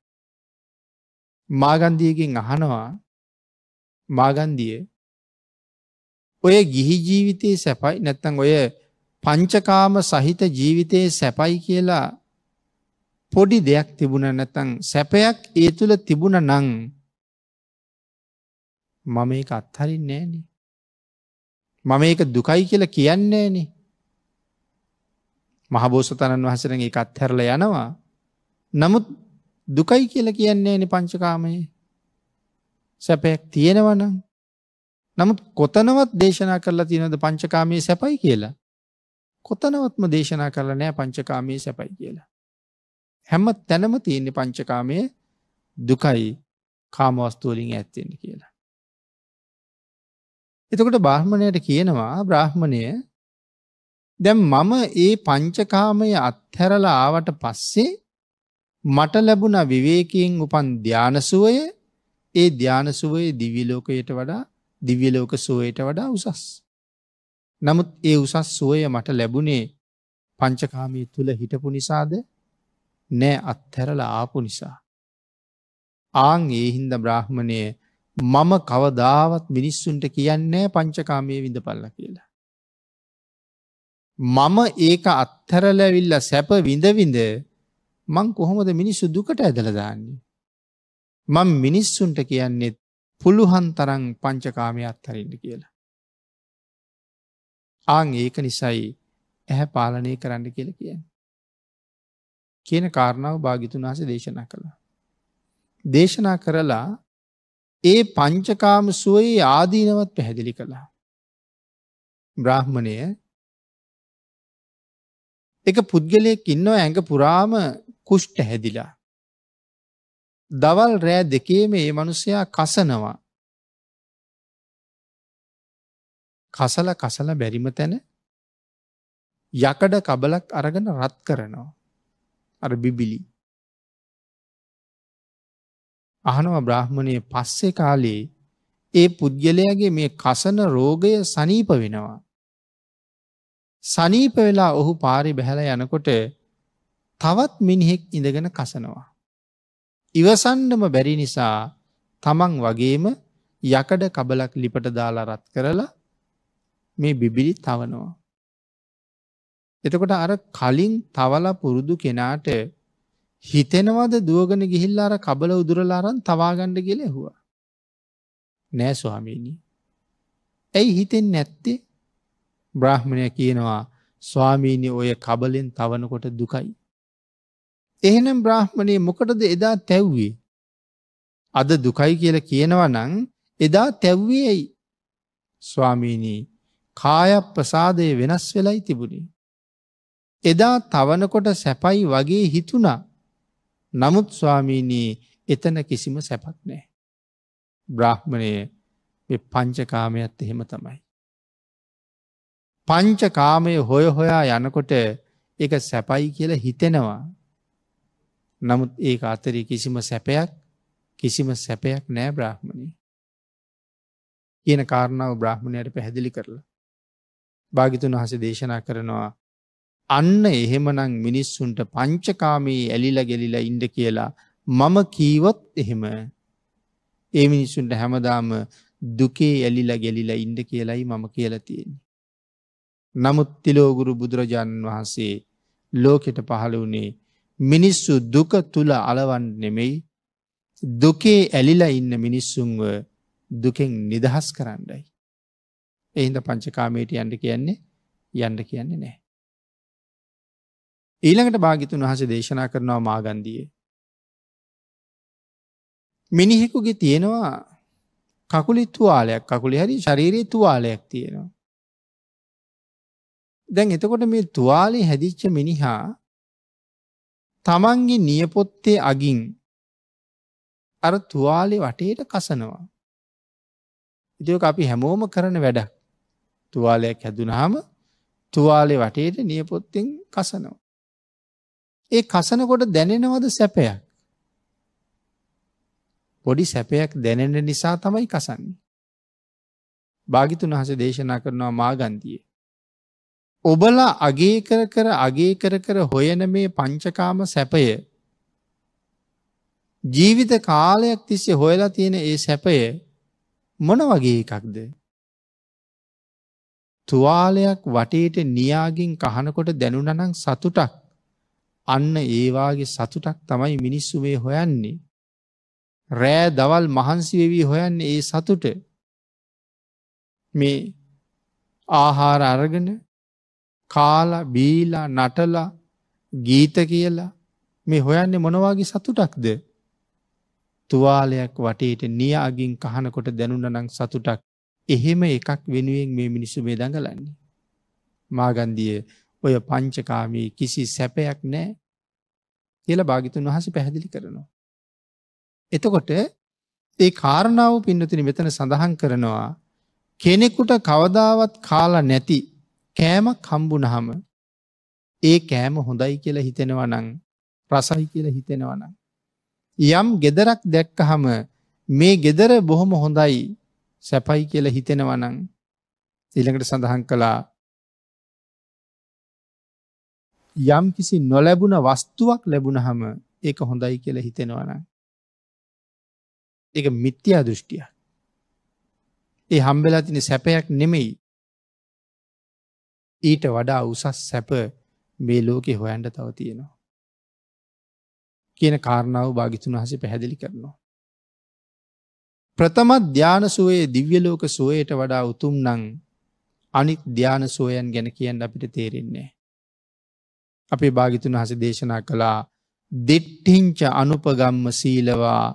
මාගන්දියකින් අහනවා මාගන්දිය ඔය ගිහි ජීවිතයේ සැපයි නැත්තං ඔය පංචකාම සහිත ජීවිතයේ සැපයි කියලා පොඩි දෙයක් තිබුණ නැතන් සැපයක් ඒ තුළ තිබුණ නං මම එක අත්හරින් නෑන මම ඒක දුකයි කියලා කියන්නේන මහබෝසතණන් වහසරෙන් එක අත්හැරල යනවා නමුත් දුකයි කියලා කියන්නේ නි පංචකාමයේ සැපයක් තියෙනවනම් නමුත් කොතනවත් දේශනා කරලා තියෙනද පංචකාමයේ සැපයි කියලා කොතනවත්ම දේශනා කරලා නෑ පංචකාමයේ සැපයි කියලා හැම තැනම තියෙන්නේ පංචකාමය දුකයි කාමවස්තුවලින් ඇත්තෙන් කියලා. එතකොට බ්‍රහ්මණයට කියනවා බ්‍රාහ්මණය දැම් මම ඒ පංචකාමය අත්හැරලා ආවට පස්සේ මට ලැබුණ විවේකයෙන් උපන් ධ්‍යානසුවය ඒ ධ්‍යානසුවයේ දිවිලෝකයට වඩා දිවිලෝක සුවයට වඩා උසස්. නමුත් ඒ උසස් සුවය මට ලැබුණේ පංචකාමී තුළ හිටපු නිසාද නෑ අත්හැරලා ආපු නිසා. ආං ඒ හින්ද බ්‍රාහ්මණය මම කවදාවත් මිනිස්සුන්ට කියන්නේ පංචකාමය විඳ පල්ල කියලා. මම ඒක අත්හැරලැවිල්ල සැප විඳවිඳ මං කොහොමද මිනිස්සු දුකට ඇදලදාන්නේ. මං මිනිස්සුන්ට කියන්නේෙත් පුළුහන් තරං පංචකාමය අත්හරන්න කියලා. ආං ඒක නිසයි ඇහැ පාලනය කරන්න කියල කියන්න. කියන කාරණාව භාගිතුන් වහස දේශනා කළ. දේශනා කරලා ඒ පංචකාම සුවයේ ආදීනවත් පැහැදිලි කළා. බ්‍රාහ්මණය එක පුද්ගලයෙක් ඉන්නව ඇඟ පුරාම කුෂ්ට හැදිලා. දවල් රෑ දෙකේම ඒ මනුස්සයා කසනවා. කසල කසල බැරිම තැන යකඩ කබලක් අරගෙන රත් කරනවා. අර බිබිලි. අහනවා බ්‍රාහ්මණය පස්සේ කාලයේ ඒ පුද්ගලයාගේ මේ කසන රෝගය සනීප වෙනවා. සනීප වෙලා ඔහු පාරි බැහැල යනකොට තවත් මිනිහෙක් ඉඳගෙන කසනවා. ඉවසන්නම බැරි නිසා තමන් වගේම යකඩ කබලක් ලිපට දාලා රත් කරලා මේ බිබිලි තවනවා. එතකොට අර කලින් තවලා පුරුදු කෙනාට හිතෙනවද දුවගෙන ගිහිල්ලා අර කබල උදුරලාරන් තවාගණ්ඩ කියල හවා. නෑ ස්වාමීණී. ඇයි හිතෙන් නැත්තේ බ්‍රහ්මණය කියනවා ස්වාමීණය ඔය කබලෙන් තවනකොට දුකයි. එහෙනම් බ්‍රහ්මණය මොකටද එදා තැව්වේ. අද දුකයි කියල කියනවා නං එදා තැව්වේ ඇයි ස්වාමීණී කාය ප්‍රසාදය වෙනස් වෙලයි තිබුණේ. එදා තවනකොට සැපයි වගේ හිතුණා. නමුත් ස්වාමීනී එතන කිසිම සැපක් නෑ. බ්‍රහ්මණය පංචකාමයත් එහෙම තමයි. පංචකාමය හොය හොයා යනකොට එක සැපයි කියල හිතෙනවා. නමුත් ඒ අතරී කිසිම සැපයක් කිසිම සැපයක් නෑ බ්‍රහ්මණී. කියන කාරණාව බ්‍රහ්මණයට පැහැදිලි කරලා. භාගිතුන් වහස දේශනා කරනවා අන්න එහෙමනම් මිනිස්සුන්ට පංචකාමී ඇලිල ගෙලිලා ඉන්ඩ කියලා මම කීවොත් එහෙම ඒ මිනිස්සුන්ට හැමදාම දුකේ ඇලිලා ගෙලිලා ඉන්ඩ කියලයි මම කියලතියෙන්. නමුත් තිලෝගුරු බුදුරජාණන් වහන්සේ ලෝකෙට පහළ වුණේ මිනිස්සු දුක තුළ අලවන් නෙමෙයි දුකේ ඇලිලා ඉන්න මිනිස්සුන්ව දුකෙන් නිදහස් කරන්නයි. එහින්ද පංචකාමයට යන්ඩ කියන්නේ යන්ඩ කියන්නේ නෑ. ඊළඟට භාගිතුන් වහස දේශනා කරනවා මාගන්දිය. මිනිහෙකුගේ තියෙනවා කකුලි තුවාලයක් කකුලි හරි ශරීරයේ තුවාලයක් තියෙනවා. දැන් එතකොට මේ තුවාලේ හැදිච්ච මිනිහා තමන්ගේ නියපොත්තේ අගින් අර තුවාලේ වටේට කසනවා. ඉතික අපි හැමෝම කරන වැඩක් තුවාලයක් හැදුනහම තුවාලේ වටේට නියපොත්තෙන් කසනවා. ඒ කසනකොට දැනෙනවද සැපයක් පොඩි සැපයක් දැනෙන නිසා තමයි කසන්න භාගිතුන් හස දේශනා කරනවා මාගන්තිය ඔබලා අගේ කර කර අගේ කර කර හොයන මේ පංචකාම සැපය ජීවිත කාලයක් තිස්සේ හොයලා තියෙන ඒ සැපය මොන වගේ එකක්ද තුවාලයක් වටේට නියාගින් කහනකොට දැනුනනං සතුටක් අන්න ඒවාගේ සතුටක් තමයි මිනිස්සු මේ හොයන්නේ. රෑ දවල් මහන්සි වෙවී හොයන්න ඒ සතුට මේ ආහාර අරගෙන කාලා බීලා නටලා ගීත කියලා මේ හොයන්නේ මොනවාගේ සතුටක්ද. තුවාලයක් වටේට නිය අගින් කහනකොට දැනුන නං සතුටක් එහෙම එකක් වෙනුවෙන් මේ මිනිස්සු මේ දඟලන්නේ. මාගන්දිය ඔය පංචකාමී කිසි සැපයක් නෑ කියල භාගිතුන් වහස පැහැදිලි කරනවා. එතකොට ඒ කාරණාව පින්නතින මෙතන සඳහන් කරනවා කෙනෙකුට කවදාවත් කාලා නැති කෑමක් හම්බුනහම ඒ කෑම හොඳයි කියලා හිතෙනවනං රසයි කියලා හිතෙනවනං. යම් ගෙදරක් දැක්කහම මේ ගෙදර බොහොම හොඳයි සැපයි කියලා හිතෙනවනං ඊළඟට සඳහන් කළා යම්කිසි නොලැබුණ වස්තුවක් ලැබුණහම ඒක හොඳයි කියලා හිතෙනවන. ඒ මිත්‍යා දෘෂ්ටිය. ඒ හම්බෙලා තින සැපයක් නෙමෙයි. ඊට වඩා උසස් සැප මේ ලෝකෙ හොයන්ට තව තියෙනවා. කියන කාරණාව භාගිතුන් වහස පැහැදිලි කරනවා. ප්‍රථම ධ්‍යාන සුවයේ දිව්‍යලෝක සුවයට වඩා උතුම් නං අනිත් ධ්‍යාන සෝයන් ගැන කියන්න අපිට තේරෙන්නේ. අපේ භාගිතුන් හස දේශනා කළා දෙට්ටිංච අනුපගම්ම සීලවා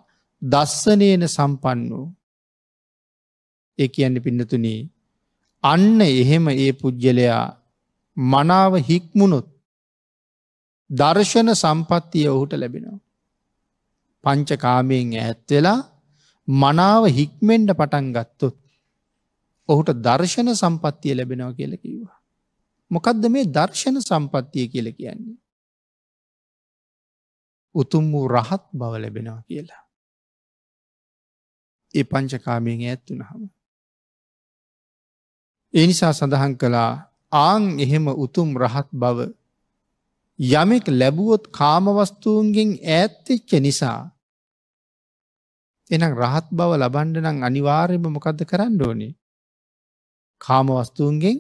දස්සනේන සම්පන්න වූ ඒ කියන්න පින්නතුනී අන්න එහෙම ඒ පුද්ගලයා මනාව හික්මුණොත් දර්ශන සම්පත්තිය ඔහුට ලැබෙනවා. පංචකාමයෙන් ඇත්වෙලා මනාව හික්මෙන්ට පටන් ගත්තොත් ඔහුට දර්ශන සම්පත්තිය ලැබෙනව කියලකිවා. මොකක්ද මේ දර්ශන සම්පත්තිය කියල කියන්නේ. උතුම් වූ රහත් බව ලැබෙනවා කියලා. ඒ පංචකාමයෙන් ඇත්තුනහම. ඒ නිසා සඳහන් කළා ආං එහෙම උතුම් රහත් බව යමෙක් ලැබුවොත් කාමවස්තුූන්ගෙන් ඈත්තච්ච නිසා එනම් රහත් බව ලබන්ඩ නම් අනිවාර්යම මොකක්ද කරන්න ඕනේ කාමවස්තුූන්ගෙන්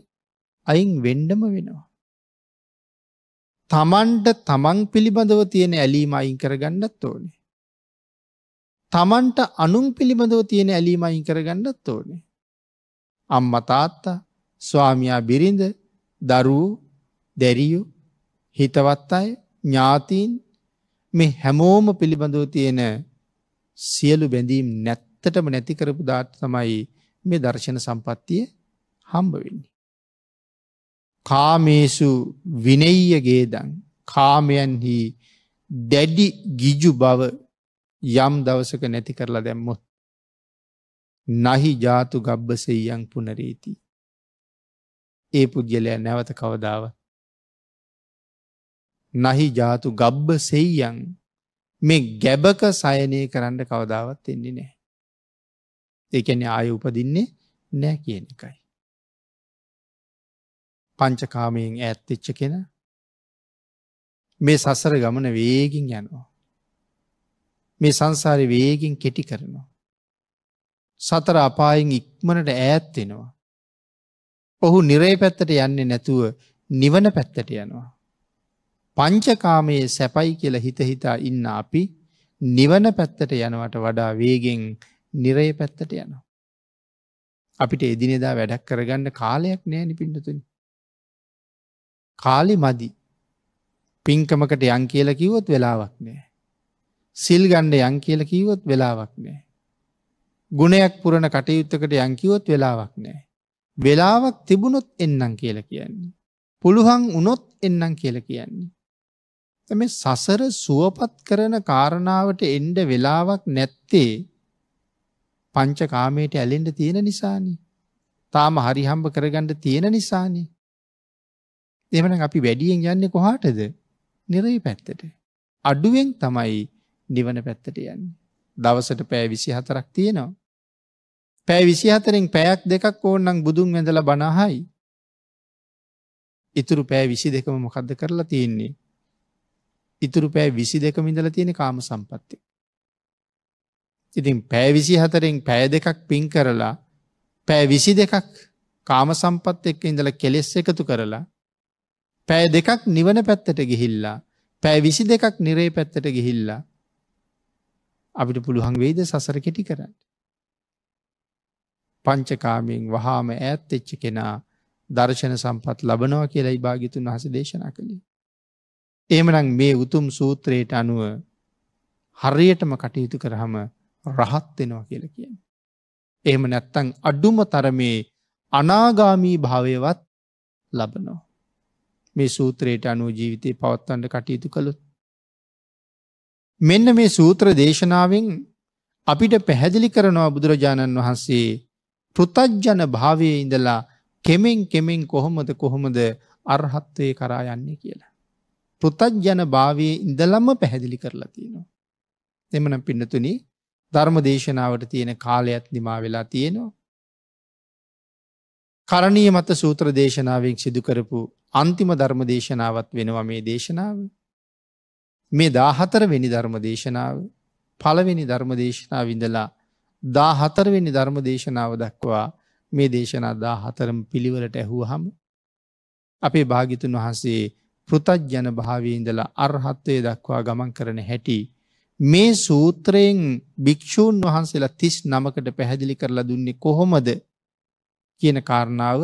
අයින් වෙන්ඩම වෙනවා. තමන්ට තමන් පිළිබඳව තියෙන ඇලීම අයින් කරගන්නත් ඕනේ. තමන්ට අනුන් පිළිබඳව තියෙන ඇලීම අයින් කරගන්නත් ඕනේ. අම්ම තාත්තා ස්වාමයා බිරිඳ දරූ දැරියු හිතවත් අය ඥාතීන් මේ හැමෝම පිළිබඳව තියෙන සියලු බැඳීම් නැත්තටම නැති කරපු දාට තමයි මේ දර්ශන සම්පත්තිය හම්බ වෙන්නේ. කාමේසු විනෙය්යගේදන් කාමයන්හි දැඩි ගිජු බව යම් දවසක නැති කරලා දැම්මොත්. නහි ජාතු ගබ්බ සෙයියන් පුනරේති. ඒ පුද්ගලය නැවත කවදාව. නහි ජාතු ගබ්බ සෙයියන් මේ ගැබක සයනය කරන්න කවදාවත් එන්නේ නෑ. එකන ආය උපදින්නේ නෑ කියන එකයි. පංචකාමයෙන් ඇත්තිච්ච කෙන මේ සසර ගමන වේගින් යනවා. මේ සංසාරය වේගින් කෙටි කරනවා. සතර අපායෙන් ඉක්මනට ඈත්වෙනවා. ඔහු නිරේ පැත්තට යන්නේ නැතුව නිවන පැත්තට යනවා. පංචකාමයේ සැපයි කියල හිතහිතා ඉන්න අපි නිවන පැත්තට යනවට වඩා වේගෙන් නිරේ පැත්තට යනවා. අපිට එදිනෙදා වැඩක් කරගන්න කාලයක් නෑ නිපින්ටතුනි. කාලි මදි. පින්කමකට යං කියල කිවොත් වෙලාවක් නෑ. සිල් ගණ්ඩ යං කියල කිවොත් වෙලාවක් නෑ. ගුණයක් පුරණ කටයුත්තකට යංකිවොත් වෙලාවක් නෑ. වෙලාවක් තිබුණොත් එන්නම් කියල කියන්නේ. පුළුහන් උනොත් එන්නම් කියල කියන්නේ. තම සසර සුවපත් කරන කාරණාවට එන්ඩ වෙලාවක් නැත්තේ පංචකාමයට ඇලෙන්ඩ තියෙන නිසානි. තාම හරිහම්බ කරගණ්ඩ තියෙන නිසානි. එමනම් අපි වැඩියෙන් යන්නේ කොහාටද? නිරේ පැත්තට. අඩුවෙන් තමයි නිවන පැත්තට යන්නේ. දවසට පැය 24ක් තියෙනවා. පැය 24න් පැයක් දෙකක් ඕනනම් බුදුන් වැඳලා බණ අහයි. ඉතුරු පැය 22ම මොකද්ද කරලා තියෙන්නේ? ඉතුරු පැය 22ම ඉඳලා තියෙන කාම සම්පත්තිය. ඉතින් පැය 24න් පැය දෙකක් පින් කරලා පැය 22ක් කාම සම්පත් එක්ක ඉඳලා කෙලෙස් එකතු කරලා පැය දෙකක් නිවන පැත්තට ගිහිල්ලා පැය විසි දෙකක් නිරේ පැත්තට ගිහිල්ලා අපිට පුළුවන් වෙයිද සසර කෙටි කරන්න. පංචකාමයෙන් වහාම ඈත් එච්ච කෙනා දර්ශන සම්පත් ලබනවා කියලා ඉභාගිතුන් වහස දේශනා කළේ. එමනම් මේ උතුම් සූත්‍රයට අනුව හරියටම කටයුතු කරහම රහත් වෙනවා කියල කියන. එහෙම නැත්තං අඩුම තරමේ අනාගාමී භාවයවත් ලබනෝ. මේ සූත්‍රයට අනුව ජීවිතය පවත්වන්න කටයුතු කළුත්. මෙන්න මේ සූත්‍ර දේශනාවෙන් අපිට පැහැදිලි කරනවා බුදුරජාණන් වහන්සේ පෘතජ්ජන භාවය ඉඳලා කෙමෙන් කෙමෙන් කොහොමද කොහොමද අර්හත්වය කරා යන්නේ කියලා. පෘතජ්ජන භාවයේ ඉඳලම්ම පැහැදිලි කරලා තියෙනවා. එමන පින්නතුනි ධර්ම දේශනාවට තියෙන කාලයත් නිමා වෙලා තියෙනවා. කරණීය මත සූත්‍ර දේශනාවෙන් සිදුකරපු අන්තිම ධර්ම දේශනාවත් වෙනවා මේ දේශනාව. මේ දාහතර වෙනි ධර්ම දේශනාව පළවෙනි ධර්ම දේශනා විඳලා දාහතරවෙනි ධර්ම දේශනාව දක්වා මේ දේශනා දාහතරම පිළිවලට ඇහූ හම. අපේ භාගිතුන් වහන්සේ පෘතජ්ජන භාවීඉඳලා අර්හත්වය දක්වා ගමන් කරන හැටි. මේ සූත්‍රයෙන් භික්‍ෂූන් වහන්සේලා තිස් නමකට පැහැදිලි කරලා දුන්නේ කොහොමද කියන කාරණාව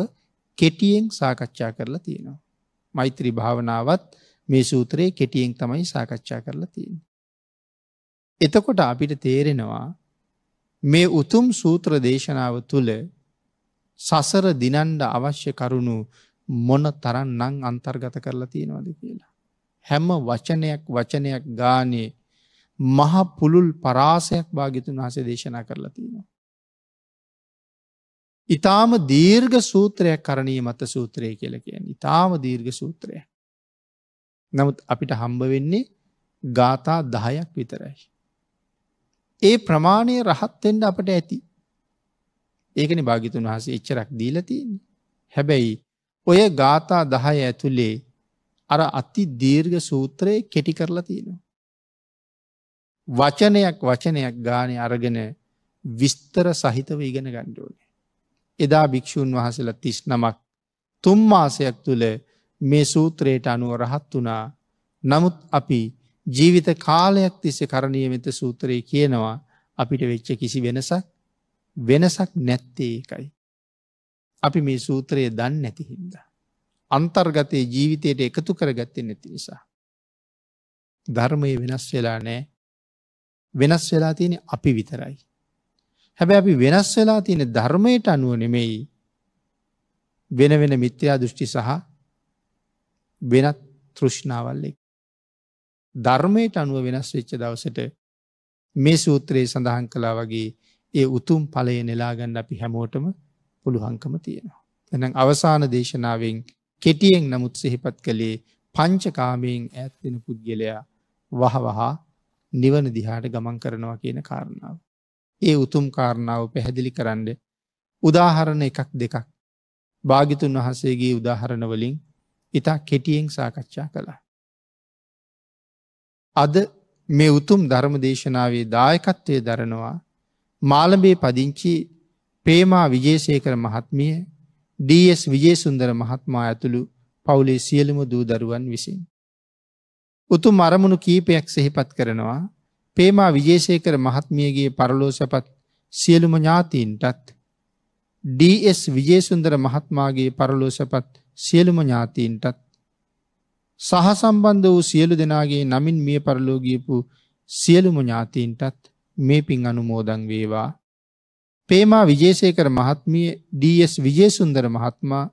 කෙටියෙන් සාකච්ඡා කරලා තියෙනවා. මෛත්‍රී භාවනාවත් මේ සූත්‍රයේ කෙටියෙන් තමයි සාකච්ඡා කරලා තියෙන. එතකොට අපිට තේරෙනවා මේ උතුම් සූත්‍ර දේශනාව තුළ සසර දිනන්ඩ අවශ්‍ය කරුණු මොන තරන් නං අන්තර්ගත කරලා තියෙනවද කියලා. හැම වචනයක් වචනයක් ගානේ මහ පුළුල් පරාසයක් භාගිතුන් වහස දේශනා කරලා තියෙනවා. ඉතාම දීර්ග සූත්‍රයක් කරණී මත සූත්‍රය කියලකෙන් ඉතාම දීර්ග සූත්‍රය. නමුත් අපිට හම්බ වෙන්නේ ගාථා දහයක් විතරයි. ඒ ප්‍රමාණය රහත්තෙන්ට අපට ඇති. ඒකන භාගිතුන් වහසේ එච්චරක් දීලතින්. හැබැයි ඔය ගාථා දහය ඇතුළේ අර අති දීර්ග සූත්‍රය කෙටි කරලා තියෙනවා. වචනයක් වචනයක් ගානය අරගෙන විස්තර සහිතව ඉගෙන ගණ්ඩෝන. එදා භික්‍ෂූන් වහසල තිස් නමක් තුම්මාසයක් තුළ මේ සූත්‍රයට අනුව රහත් වනා නමුත් අපි ජීවිත කාලයක් තිස්ස කරණයමත සූත්‍රයේ කියනවා අපිට වෙච්ච කිසි වෙනසක් වෙනසක් නැත්තේ එකයි. අපි මේ සූත්‍රයේ දන්න නැතිහින්ද. අන්තර්ගතයේ ජීවිතයට එකතු කරගත්තෙන් නැති නිසා. ධර්මය වෙනස් වෙලා නෑ වෙනස් වෙලා තියෙන අපි විතරයි. හැබැයි අපි වෙනස් වෙලා තියෙන ධර්මයට අනුව නෙමෙයි වෙන වෙන මිත්‍යා දෘෂ්ටි සහ වෙනත් තෘෂ්ණාවල් එක්ක ධර්මයට අනුව වෙනස් වෙච්ච දවසට මේ සූත්‍රයේ සඳහන් කළා වගේ ඒ උතුම් ඵලයේ නෙලා ගන්න අපි හැමෝටම පුළුවන්කම තියෙනවා. එහෙනම් අවසාන දේශනාවෙන් කෙටියෙන් නමුත් සිහිපත් කළේ පංචකාමයෙන් ඈත් වෙන පුද්ගලයා වහවහා නිවන දිහාට ගමන් කරනවා කියන කාරණාව. ඒ උතුම් කාරණාව පැහැදිලි කරන්න උදාහරණ එකක් දෙකක් භාගිතුන් වහසේගේ උදාහරණ වලින් ඉතා කෙටියෙන් සාකච්ඡා කළා. අද මේ උතුම් ධර්ම දේශනාවේ දායකත්වය දරනවා මාලබේ පදිංචි පේමා විජේසයකර මහත්මිය ඩස් විජේසුන්දර මහත්මා ඇතුළු පවුලේ සියලුම දූ දරුවන් විසින්. උතුම් අරමුණු කීපයක් සෙහිපත් කරනවා පේමා විජේසේකර මහත්මියගේ පරලෝසපත් සියලුම ඥාතීන්ටත් DS විජේසුන්දර මහත්මාගේ පරලෝසපත් සියලුම ඥාතීන්ටත් සහ සම්බන්ධ වූ සියලු දෙනාගේ නමින් මිය පරලෝගියපු සියලුම ඥාතීන්ටත් මේ පින් අනුමෝදන් වේවා. පේමා විජේසේකර මහත්මිය DS විජේසුන්දර මහත්මා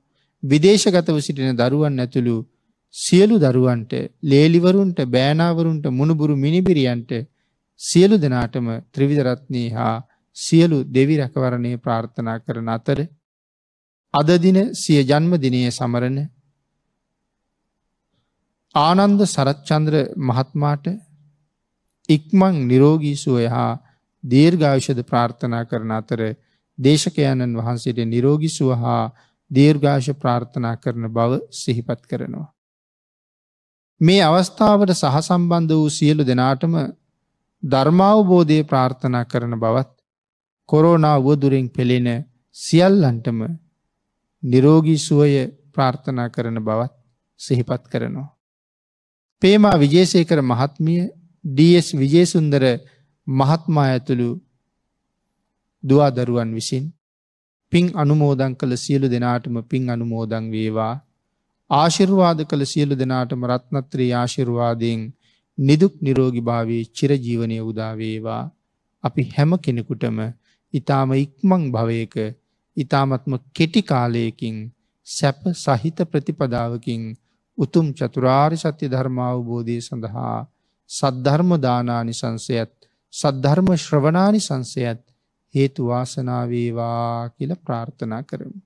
විදේශගතව සිටින දරුවන් ඇතුළු සියලු දරුවන්ට ලේලිවරුන්ට බෑනාවරුන්ට මුණුබුරු මිනිබිරියන්ට සියලු දෙනාටම ත්‍රිවිධ රත්නයේ හා සියලු දෙවි රැකවරණය ප්‍රාර්ථනා කරන අතර අද දින සිය ජන්මදිනයේ සමරන ආනන්ද සරච්චන්ද්‍ර මහත්මාට ඉක්මන් නිරෝගී සුවය හා දීර්ඝායුෂද ප්‍රාර්ථනා කරන අතර දේශකයන්න් වහන්සේට නිරෝගී සුව හා දීර්ඝාෂ ප්‍රාර්ථනා කරන බව සිහිපත් කරනවා. මේ අවස්ථාවට සහසම්බන්ධ වූ සියලු දෙනාටම ධර්මාවබෝධය ප්‍රාර්ථනා කරන බවත් කොරෝනා වුවදුරෙන් පෙළෙන සියල්ලන්ටම නිරෝගී සුවය ප්‍රාර්ථනා කරන බවත් සිහිපත් කරනවා. පේමා විජේසේකර මහත්මිය DS විජේසුන්දර මහත්මා ඇතුළු දවාදරුවන් විසින් පින් අනුමෝදං කළ සියලු දෙනාටම පින් අනුමෝදං වේවා ආශිර්වාද කළ සියලු දෙනාටම රත්නත්‍රී ආශිර්වාදයෙන් නිදුක් නිරෝගි භාවේ චිරජීවනය උදාවේවා අපි හැම කෙනෙකුටම ඉතාම ඉක්මං භවයක ඉතාමත්ම කෙටි කාලයකින් සැප සහිත ප්‍රතිපදාවකින් උතුම් චතුරාරි සත්‍ය ධර්මාවබෝධය සඳහා සද්ධර්ම දානානි සංසයත් සද්ධර්ම ශ්‍රවණානි සංසයත් හේතු වාසනාවේවා කියල ප්‍රාර්ථනා කරමු.